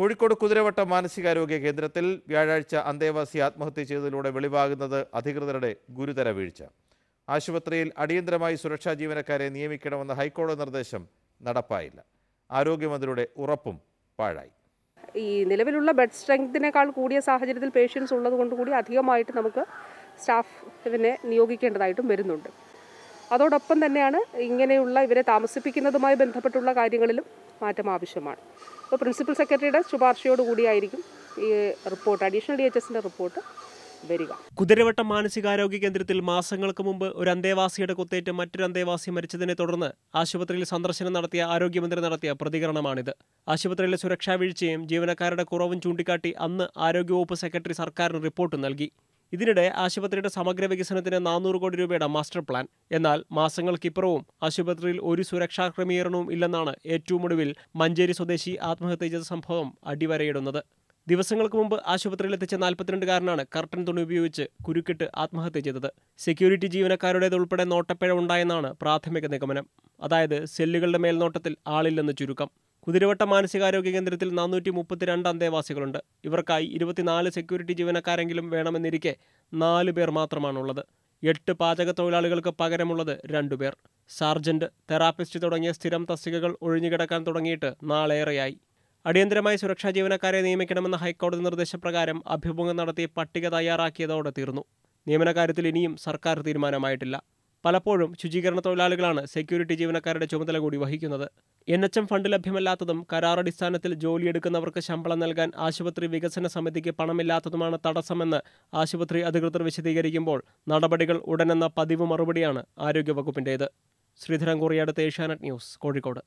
കോഴിക്കോട് കുതിരവട്ടം മാനസികാരോഗ്യ കേന്ദ്രത്തിൽ വ്യാഴാഴ്ച അന്തേവാസി ആത്മഹത്യ ചെയ്തതിലൂടെ വെളിവാകുന്നത് അധികൃതരുടെ ഗുരുതര വീഴ്ച ആശുപത്രിയിൽ അടിയന്തരമായി സുരക്ഷാ ജീവനക്കാരെ നിയമിക്കണമെന്ന ഹൈക്കോടതി നിർദ്ദേശം നടപ്പായില്ല ആരോഗ്യമന്ത്രിയുടെ ഉറപ്പും പാഴായി ഈ നിലവിലുള്ള ബെഡ് സ്ട്രെങ്തിനേക്കാൾ കൂടിയ സാഹചര്യത്തിൽ പേഷ്യൻസ് ഉള്ളത് കൊണ്ട് കൂടി അധികമായിട്ട് നമുക്ക് സ്റ്റാഫിനെ നിയോഗിക്കേണ്ടതായിട്ടും വരുന്നുണ്ട് അതോടൊപ്പം തന്നെയാണ് ഇങ്ങനെയുള്ള ഇവരെ താമസിപ്പിക്കുന്നതുമായി ബന്ധപ്പെട്ടുള്ള കാര്യങ്ങളിലും മാറ്റം ആവശ്യമാണ് അപ്പോൾ പ്രിൻസിപ്പൽ സെക്രട്ടറിയുടെ കൂടിയായിരിക്കും ഈ റിപ്പോർട്ട് അഡീഷണൽ ഡി എച്ച് എസിൻ്റെ റിപ്പോർട്ട് വരിക കുതിരവട്ടം മാനസികാരോഗ്യ കേന്ദ്രത്തിൽ മാസങ്ങൾക്ക് മുമ്പ് ഒരു അന്തേവാസിയുടെ കുത്തേറ്റ് മറ്റൊരു അന്തേവാസി മരിച്ചതിനെ തുടർന്ന് ആശുപത്രിയിൽ സന്ദർശനം നടത്തിയ ആരോഗ്യമന്ത്രി നടത്തിയ പ്രതികരണമാണിത് ആശുപത്രിയിലെ സുരക്ഷാ വീഴ്ചയും ജീവനക്കാരുടെ കുറവും ചൂണ്ടിക്കാട്ടി അന്ന് ആരോഗ്യവകുപ്പ് സെക്രട്ടറി സർക്കാരിന് റിപ്പോർട്ട് നൽകി ഇതിനിടെ ആശുപത്രിയുടെ സമഗ്ര വികസനത്തിന് നാനൂറ് കോടി രൂപയുടെ മാസ്റ്റർ പ്ലാൻ എന്നാൽ മാസങ്ങൾക്കിപ്പുറവും ആശുപത്രിയിൽ ഒരു സുരക്ഷാ ക്രമീകരണവും ഇല്ലെന്നാണ് ഏറ്റവും ഒടുവിൽ മഞ്ചേരി സ്വദേശി ആത്മഹത്യ ചെയ്ത സംഭവം അടിവരയിടുന്നത് ദിവസങ്ങൾക്ക് മുമ്പ് ആശുപത്രിയിൽ ആശുപത്രിയിലെത്തിച്ച നാൽപ്പത്തിരണ്ടുകാരനാണ് കർട്ടൻ തുണി ഉപയോഗിച്ച് കുരുക്കിട്ട് ആത്മഹത്യ ചെയ്തത് സെക്യൂരിറ്റി ജീവനക്കാരുടേതുൾപ്പെടെ നോട്ടപ്പിഴ ഉണ്ടായെന്നാണ് പ്രാഥമിക നിഗമനം അതായത് സെല്ലുകളുടെ മേൽനോട്ടത്തിൽ ആളില്ലെന്ന് ചുരുക്കം കുതിരവട്ടം മാനസികാരോഗ്യ കേന്ദ്രത്തിൽ നാനൂറ്റി മുപ്പത്തിരണ്ട് അന്തേവാസികളുണ്ട് ഇവർക്കായി ഇരുപത്തിനാല് സെക്യൂരിറ്റി ജീവനക്കാരെങ്കിലും വേണമെന്നിരിക്കെ നാല് പേർ മാത്രമാണുള്ളത് എട്ട് പാചക തൊഴിലാളികൾക്ക് പകരമുള്ളത് രണ്ടുപേർ സാർജന്റ് തെറാപ്പിസ്റ്റ് തുടങ്ങിയ സ്ഥിരം തസ്തികകൾ ഒഴിഞ്ഞുകിടക്കാൻ തുടങ്ങിയിട്ട് നാളേറെയായി അടിയന്തരമായി സുരക്ഷാ ജീവനക്കാരെ നിയമിക്കണമെന്ന ഹൈക്കോടതി നിർദ്ദേശപ്രകാരം അഭിമുഖം നടത്തി പട്ടിക തയ്യാറാക്കിയതോടെ തീർന്നു നിയമനകാര്യത്തിൽ ഇനിയും സർക്കാർ തീരുമാനമായിട്ടില്ല പലപ്പോഴും ശുചീകരണ തൊഴിലാളികളാണ് സെക്യൂരിറ്റി ജീവനക്കാരുടെ ചുമതല കൂടി വഹിക്കുന്നത് എൻ എച്ച് എം ഫണ്ട് ലഭ്യമല്ലാത്തതും കരാറടിസ്ഥാനത്തിൽ ജോലിയെടുക്കുന്നവർക്ക് ശമ്പളം നൽകാൻ ആശുപത്രി വികസന സമിതിക്ക് പണമില്ലാത്തതുമാണ് തടസ്സമെന്ന് ആശുപത്രി അധികൃതർ വിശദീകരിക്കുമ്പോൾ നടപടികൾ ഉടനെന്ന പതിവ് മറുപടിയാണ് ആരോഗ്യവകുപ്പിൻ്റേത് ശ്രീധരൻ കുറിയാടത്ത് ഏഷ്യാനെറ്റ് ന്യൂസ് കോഴിക്കോട്